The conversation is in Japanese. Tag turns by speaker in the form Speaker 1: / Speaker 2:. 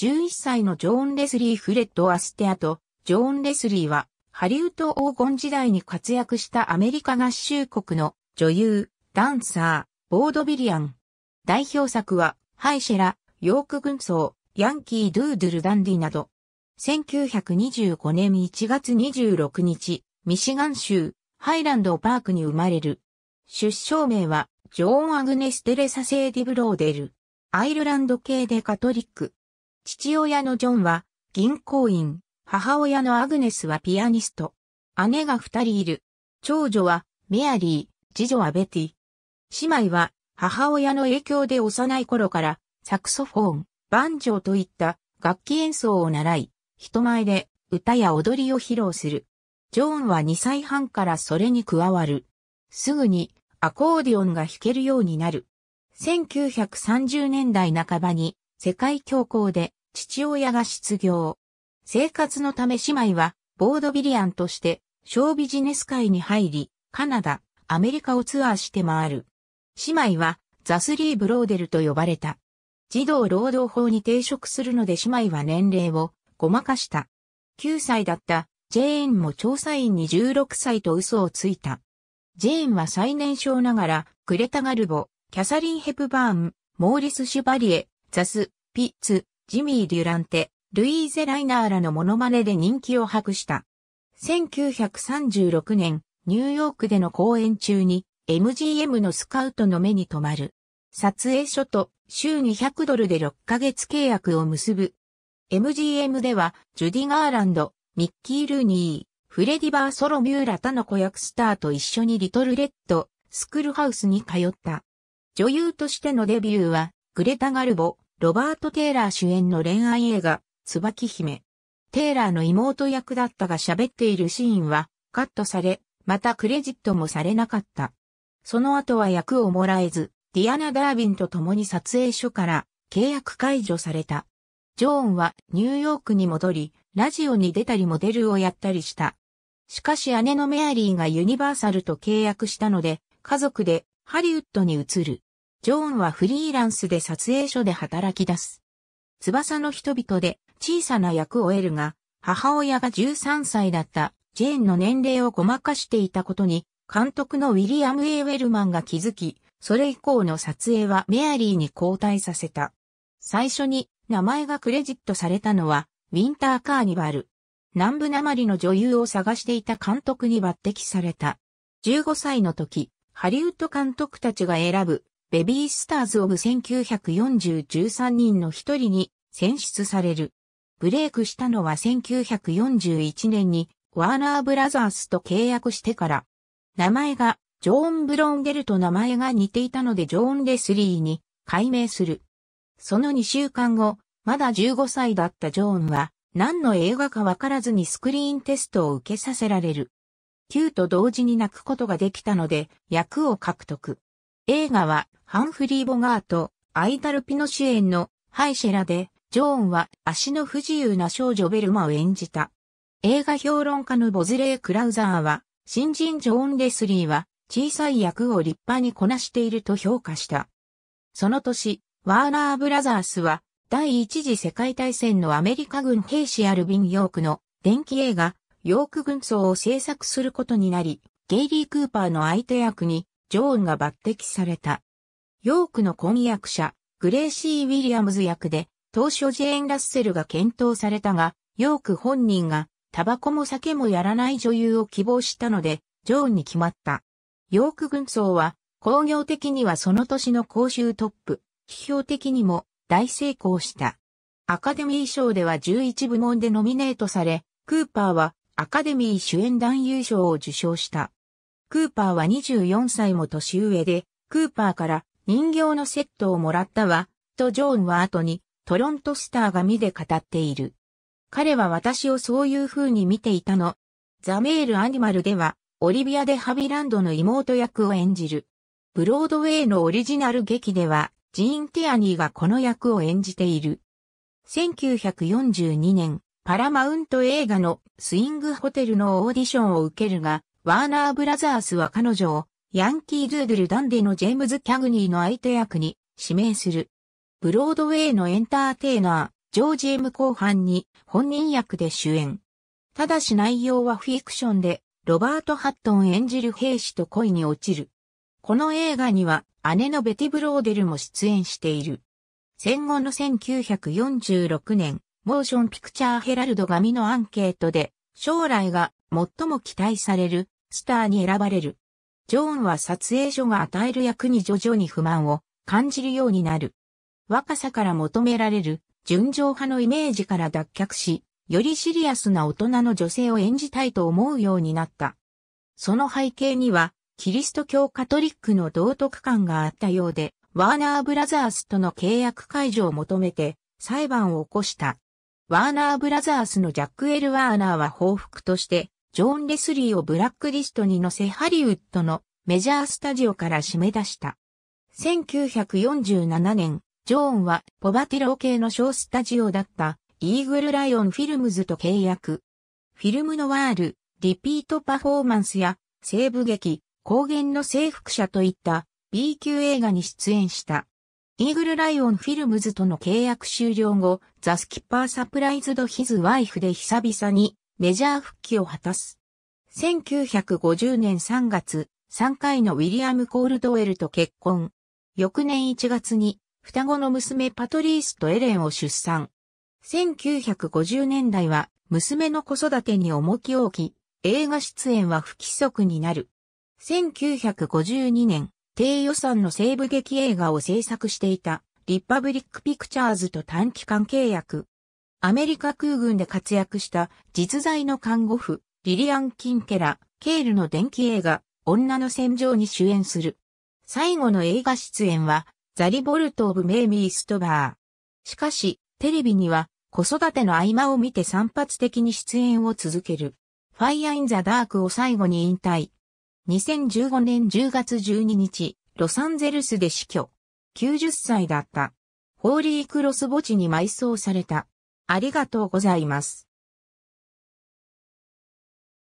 Speaker 1: 11歳のジョーン・レスリー・フレッド・アステアと、ジョーン・レスリーは、ハリウッド黄金時代に活躍したアメリカ合衆国の女優、ダンサー、ボードビリアン。代表作は、ハイシェラ、ヨーク軍曹、ヤンキー・ドゥードゥル・ダンディなど。1925年1月26日、ミシガン州、ハイランド・パークに生まれる。出生名は、ジョーン・アグネス・テレサ・セーディブ・ローデル。アイルランド系でカトリック。父親のジョンは銀行員、母親のアグネスはピアニスト。姉が二人いる。長女はメアリー、次女はベティ。姉妹は母親の影響で幼い頃からサクソフォン、バンジョーといった楽器演奏を習い、人前で歌や踊りを披露する。ジョーンは2歳半からそれに加わる。すぐにアコーディオンが弾けるようになる。1930年代半ばに世界恐慌で父親が失業。生活のため姉妹は、ボードビリアンとして、小ビジネス界に入り、カナダ、アメリカをツアーして回る。姉妹は、ザスリー・ブローデルと呼ばれた。児童労働法に抵触するので姉妹は年齢をごまかした。9歳だったジェーンも調査員に16歳と嘘をついた。ジェーンは最年少ながら、グレタ・ガルボ、キャサリン・ヘプバーン、モーリス・シュバリエ、ザス、ピッツ、ジミー・デュランテ、ルイーゼ・ライナーらのモノマネで人気を博した。1936年、ニューヨークでの公演中に MGM のスカウトの目に留まる。撮影所と週200ドルで6ヶ月契約を結ぶ。MGM では、ジュディ・ガーランド、ミッキー・ルーニー、フレディ・バー・ソロ・ミューラ他の子役スターと一緒にリトル・レッド、スクールハウスに通った。女優としてのデビューは、グレタ・ガルボ、ロバート・テイラー主演の恋愛映画、椿姫。テイラーの妹役だったが喋っているシーンはカットされ、またクレジットもされなかった。その後は役をもらえず、ディアナ・ダービンと共に撮影所から契約解除された。ジョーンはニューヨークに戻り、ラジオに出たりモデルをやったりした。しかし姉のメアリーがユニバーサルと契約したので、家族でハリウッドに移る。ジョーンはフリーランスで撮影所で働き出す。翼の人々で小さな役を得るが、母親が13歳だったジェーンの年齢をごまかしていたことに、監督のウィリアム・エイ・ウェルマンが気づき、それ以降の撮影はメアリーに交代させた。最初に名前がクレジットされたのは、ウィンター・カーニバル。南部なまりの女優を探していた監督に抜擢された。15歳の時、ハリウッド監督たちが選ぶベビースターズ・オブ1940-13人の一人に選出される。ブレイクしたのは1941年にワーナーブラザースと契約してから。名前がジョーン・ブロンゲルと名前が似ていたのでジョーン・レスリーに改名する。その2週間後、まだ15歳だったジョーンは何の映画かわからずにスクリーンテストを受けさせられる。9と同時に泣くことができたので役を獲得。映画はハンフリー・ボガート、アイダル・ピノ主演のハイシェラで、ジョーンは足の不自由な少女ベルマを演じた。映画評論家のボズレー・クラウザーは、新人ジョーン・レスリーは小さい役を立派にこなしていると評価した。その年、ワーナー・ブラザースは第一次世界大戦のアメリカ軍兵士アルビン・ヨークの電気映画、ヨーク軍曹を制作することになり、ゲイリー・クーパーの相手役にジョーンが抜擢された。ヨークの婚約者、グレーシー・ウィリアムズ役で、当初ジェーン・ラッセルが検討されたが、ヨーク本人が、タバコも酒もやらない女優を希望したので、ジョーンに決まった。ヨーク軍曹は、工業的にはその年の公衆トップ、批評的にも大成功した。アカデミー賞では11部門でノミネートされ、クーパーはアカデミー主演男優賞を受賞した。クーパーは24歳も年上で、クーパーから人形のセットをもらったわ、とジョーンは後にトロントスターが見で語っている。彼は私をそういう風に見ていたの。ザメールアニマルでは、オリビア・デ・ハビランドの妹役を演じる。ブロードウェイのオリジナル劇では、ジーン・ティアニーがこの役を演じている。1942年、パラマウント映画のスイングホテルのオーディションを受けるが、ワーナーブラザースは彼女を、ヤンキー・ドゥードゥル・ダンディのジェームズ・キャグニーの相手役に指名する。ブロードウェイのエンターテイナー、ジョージ・エー後半に本人役で主演。ただし内容はフィクションで、ロバート・ハットン演じる兵士と恋に落ちる。この映画には姉のベティ・ブローデルも出演している。戦後の1946年、モーションピクチャーヘラルドミのアンケートで、将来が最も期待されるスターに選ばれる。ジョーンは撮影所が与える役に徐々に不満を感じるようになる。若さから求められる純情派のイメージから脱却し、よりシリアスな大人の女性を演じたいと思うようになった。その背景には、キリスト教カトリックの道徳感があったようで、ワーナーブラザースとの契約解除を求めて裁判を起こした。ワーナーブラザースのジャック・エル・ワーナーは報復として、ジョン・レスリーをブラックリストに載せハリウッドのメジャースタジオから締め出した。1947年、ジョーンはポバティロ系の小スタジオだったイーグル・ライオン・フィルムズと契約。フィルムのワール、リピートパフォーマンスや西部劇、高原の征服者といった B 級映画に出演した。イーグルライオンフィルムズとの契約終了後、ザ・スキッパー・サプライズド・ヒズ・ワイフで久々にメジャー復帰を果たす。1950年3月、3回のウィリアム・コールドウェルと結婚。翌年1月に双子の娘パトリースとエレンを出産。1950年代は娘の子育てに重きを置き、映画出演は不規則になる。1952年、低予算の西部劇映画を制作していた、リパブリックピクチャーズと短期間契約。アメリカ空軍で活躍した実在の看護婦、リリアン・キンケラ、ケールの電気映画、女の戦場に主演する。最後の映画出演は、ザリボルト・オブ・メイミー・ストバー。しかし、テレビには、子育ての合間を見て散発的に出演を続ける。ファイア・イン・ザ・ダークを最後に引退。2015年10月12日、ロサンゼルスで死去。90歳だった。ホーリークロス墓地に埋葬された。ありがとうございます。